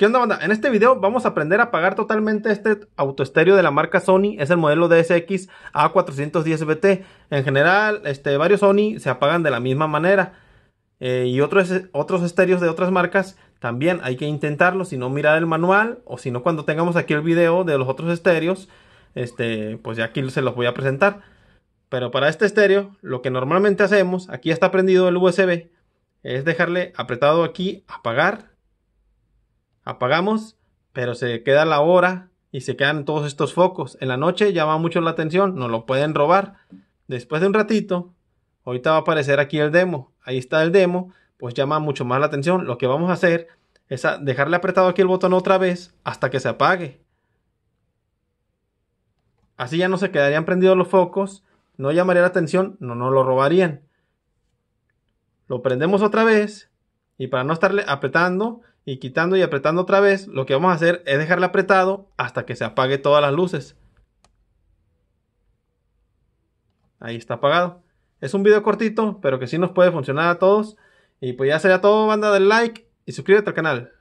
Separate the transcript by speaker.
Speaker 1: ¿Qué onda banda? En este video vamos a aprender a apagar totalmente este autoestéreo de la marca Sony, es el modelo DSX A410BT. En general, este, varios Sony se apagan de la misma manera eh, y otros, otros estéreos de otras marcas también hay que intentarlo, si no mirar el manual o si no cuando tengamos aquí el video de los otros estéreos, este, pues ya aquí se los voy a presentar. Pero para este estéreo, lo que normalmente hacemos, aquí está prendido el USB, es dejarle apretado aquí apagar apagamos, pero se queda la hora y se quedan todos estos focos. En la noche llama mucho la atención, no lo pueden robar. Después de un ratito, ahorita va a aparecer aquí el demo. Ahí está el demo, pues llama mucho más la atención. Lo que vamos a hacer es dejarle apretado aquí el botón otra vez hasta que se apague. Así ya no se quedarían prendidos los focos, no llamaría la atención, no nos lo robarían. Lo prendemos otra vez y para no estarle apretando y quitando y apretando otra vez, lo que vamos a hacer es dejarle apretado hasta que se apague todas las luces. Ahí está apagado. Es un video cortito, pero que sí nos puede funcionar a todos. Y pues ya sería todo, banda, del like y suscríbete al canal.